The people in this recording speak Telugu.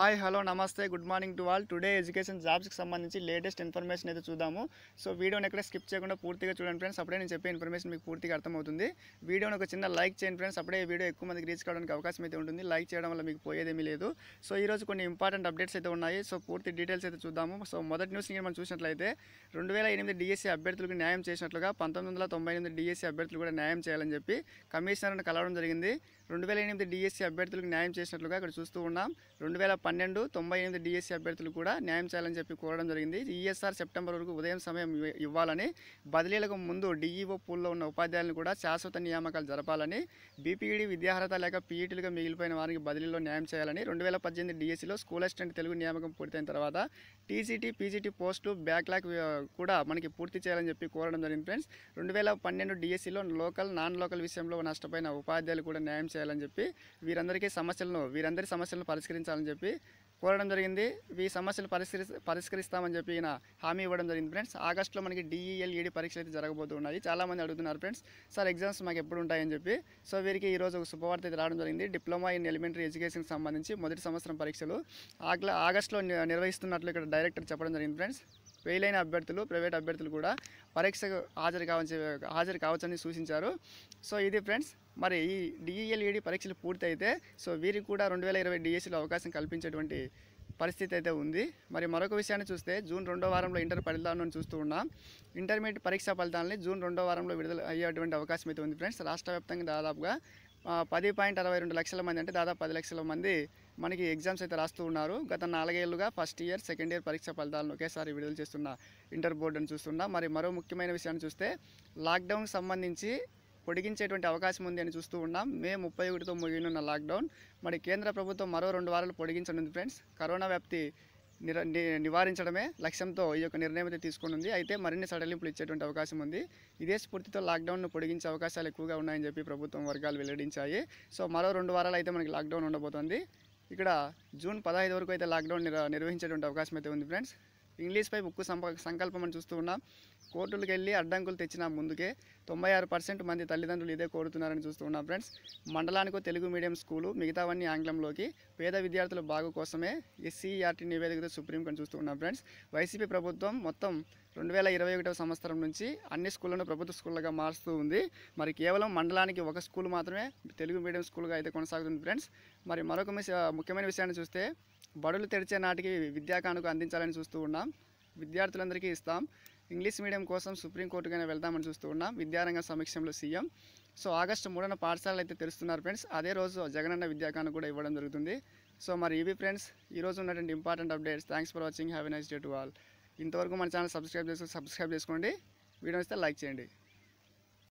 హాయ్ హలో నమస్తే good morning to all today education జాబ్స్కి సంబంధించి లేటెస్ట్ ఇన్ఫర్మేషన్ అయితే చూద్దాము సో వీడియోని ఎక్కడ స్కిప్ చేయకుండా పూర్తిగా చూడండి ఫ్రెండ్స్ అప్పుడే నేను చెప్పే ఇన్ఫర్మేషన్ మీకు పూర్తిగా అర్థమవుతుంది వీడియోని ఒక చిన్న లైక్ చేయండి ఫ్రెండ్స్ అప్పుడే ఈ వీడియో ఎక్కువ మందికి రీచ్ కావడానికి అవకాశం అయితే ఉంటుంది లైక్ చేయడం వల్ల మీకు పోయేదేమీ లేదు సో ఈరోజు కొన్ని ఇంపార్టెంట్ అప్డేట్స్ అయితే ఉన్నాయి సో పూర్తి డీటెయిల్స్ అయితే చూద్దాము సో మొదటి న్యూస్ మనం చూసినట్లయితే రెండు వేల ఎనిమిది డిఎస్సీ అభ్యర్థులకు న్యాయం చేసినట్లుగా పంతొమ్మిది వందల తొంభై ఎనిమిది డిఎస్సీ అభ్యర్థులు కూడా న్యాయం చేయాలని చెప్పి కమిషనర్ను కలవడం జరిగింది రెండు వేల ఎనిమిది డిఎస్సీ అభ్యర్థులకు న్యాయం చేసినట్లుగా ఇక్కడ చూస్తూ ఉన్నాం రెండు వేల పన్నెండు తొంభై ఎనిమిది డిఎస్సీ e అభ్యర్థులు కూడా న్యాయం చేయాలని చెప్పి కోరడం జరిగింది ఈఎస్ఆర్ e సెప్టెంబర్ వరకు ఉదయం సమయం ఇవ్వాలని బదిలీలకు ముందు డిఈఓ e పూల్లో ఉన్న ఉపాధ్యాయులను కూడా శాశ్వత నియామకాలు జరపాలని బీపీఈడి విద్యార్హత లేక పీఈటీలుగా మిగిలిపోయిన వారికి బదిలీలో న్యాయం చేయాలని రెండు వేల పద్దెనిమిది డిఎస్సీలో స్కూల్ అసిస్టెంట్ తెలుగు నియామకం పూర్తయిన తర్వాత టీసీటీ పీజీటీ పోస్టులు బ్యాక్లాగ్ కూడా మనకి పూర్తి చేయాలని చెప్పి కోరడం జరిగింది ఫ్రెండ్స్ రెండు వేల పన్నెండు డిఎస్సిలో లోకల్ నాన్ లోకల్ విషయంలో నష్టపోయిన ఉపాధ్యాయులు కూడా న్యాయం చేయాలని చెప్పి వీరందరికీ సమస్యలను వీరందరి సమస్యలను పరిష్కరించాలని చెప్పి కోరడం జరిగింది ఈ సమస్యలు పరిష్కరి పరిష్కరిస్తామని చెప్పి ఈయన హామీ ఇవ్వడం జరిగింది ఫ్రెండ్స్ ఆగస్టులో మనకి డిఈఎల్ఈడి పరీక్షలు అయితే జరగబోతున్నాయి చాలామంది అడుగుతున్నారు ఫ్రెండ్స్ సార్ ఎగ్జామ్స్ మాకు ఎప్పుడు ఉంటాయని చెప్పి సో వీరికి ఈరోజు ఒక శుభవార్త అయితే రావడం జరిగింది డిప్లొమా ఇన్ ఎలిమెంటరీ ఎడ్యుకేషన్కి సంబంధించి మొదటి సంవత్సరం పరీక్షలు ఆగస్టులో నిర్వహిస్తున్నట్లు ఇక్కడ డైరెక్టర్ చెప్పడం జరిగింది ఫ్రెండ్స్ ఫెయిల్ అయిన అభ్యర్థులు ప్రైవేట్ అభ్యర్థులు కూడా పరీక్షకు హాజరు కావచ్చు హాజరు కావచ్చని సూచించారు సో ఇది ఫ్రెండ్స్ మరి ఈ డిఈఎల్ఈడి e e పరీక్షలు పూర్తయితే సో వీరికి కూడా రెండు వేల ఇరవై డిఎస్సిలో e అవకాశం కల్పించేటువంటి పరిస్థితి అయితే ఉంది మరి మరొక విషయాన్ని చూస్తే జూన్ రెండో వారంలో ఇంటర్ ఫలితాలను చూస్తూ ఉన్నాం ఇంటర్మీడియట్ పరీక్షా ఫలితాలని జూన్ రెండో వారంలో విడుదల అయ్యేటువంటి అవకాశం అయితే ఉంది ఫ్రెండ్స్ రాష్ట్ర దాదాపుగా పది పాయింట్ అరవై రెండు లక్షల మంది అంటే దాదాపు పది లక్షల మంది మనకి ఎగ్జామ్స్ అయితే రాస్తూ ఉన్నారు గత నాలుగేళ్లుగా ఫస్ట్ ఇయర్ సెకండ్ ఇయర్ పరీక్ష ఫలితాలను ఒకేసారి విడుదల చేస్తున్న ఇంటర్ బోర్డును చూస్తున్నా మరి మరో ముఖ్యమైన విషయాన్ని చూస్తే లాక్డౌన్కి సంబంధించి పొడిగించేటువంటి అవకాశం ఉంది అని చూస్తూ ఉన్నాం మే ముప్పై ఒకటితో ముగినున్న లాక్డౌన్ మరి కేంద్ర ప్రభుత్వం మరో రెండు వారాలు పొడిగించనుంది ఫ్రెండ్స్ కరోనా వ్యాప్తి నిర నివారించడమే లక్ష్యంతో ఈ యొక్క నిర్ణయం అయితే తీసుకుంటుంది అయితే మరిన్ని సడలింపులు ఇచ్చేటువంటి అవకాశం ఉంది ఇదే స్ఫూర్తితో లాక్డౌన్ను పొడిగించే అవకాశాలు ఎక్కువగా ఉన్నాయని చెప్పి ప్రభుత్వం వర్గాలు వెల్లడించాయి సో మరో రెండు వారాలు అయితే మనకి లాక్డౌన్ ఉండబోతోంది ఇక్కడ జూన్ పదహైదు వరకు అయితే లాక్డౌన్ నిర్వహించేటువంటి అవకాశం అయితే ఉంది ఫ్రెండ్స్ ఇంగ్లీష్పై ఉక్కు సంకల్పం అని చూస్తూ ఉన్నాం కోర్టులకు వెళ్ళి అడ్డంకులు తెచ్చిన ముందుకే తొంభై ఆరు పర్సెంట్ మంది తల్లిదండ్రులు ఇదే కోరుతున్నారని చూస్తూ ఉన్నాం ఫ్రెండ్స్ మండలానికి తెలుగు మీడియం స్కూలు మిగతావన్నీ ఆంగ్లంలోకి పేద విద్యార్థుల బాగు కోసమే ఎస్సీఆర్టీ నివేదికతో సుప్రీంకోర్టు చూస్తూ ఉన్నాం ఫ్రెండ్స్ వైసీపీ ప్రభుత్వం మొత్తం రెండు వేల ఇరవై ఒకటవ సంవత్సరం నుంచి అన్ని స్కూళ్లను ప్రభుత్వ స్కూళ్ళగా మారుస్తూ ఉంది మరి కేవలం మండలానికి ఒక స్కూల్ మాత్రమే తెలుగు మీడియం స్కూల్గా అయితే కొనసాగుతుంది ఫ్రెండ్స్ మరి మరొక ముఖ్యమైన విషయాన్ని చూస్తే బడులు తెరిచే నాటికి విద్యా అందించాలని చూస్తూ ఉన్నాం విద్యార్థులందరికీ ఇస్తాం ఇంగ్లీష్ మీడియం కోసం సుప్రీంకోర్టుకైనా వెళ్దామని చూస్తూ ఉన్నాం విద్యారంగ సమీక్షంలో సీఎం సో ఆగస్టు మూడున పాఠశాలలు అయితే తెరుస్తున్నారు ఫ్రెండ్స్ అదే రోజు జగనన్న విద్యాకాను కూడా ఇవ్వడం జరుగుతుంది సో మరి ఇవి ఫ్రెండ్స్ ఈరోజు ఉన్నటువంటి important updates thanks for watching have a nice day to all ఇంతవరకు మన ఛానల్ సబ్స్క్రైబ్ చేసుకుని సబ్స్క్రైబ్ చేసుకోండి వీడియో వస్తే లైక్ చేయండి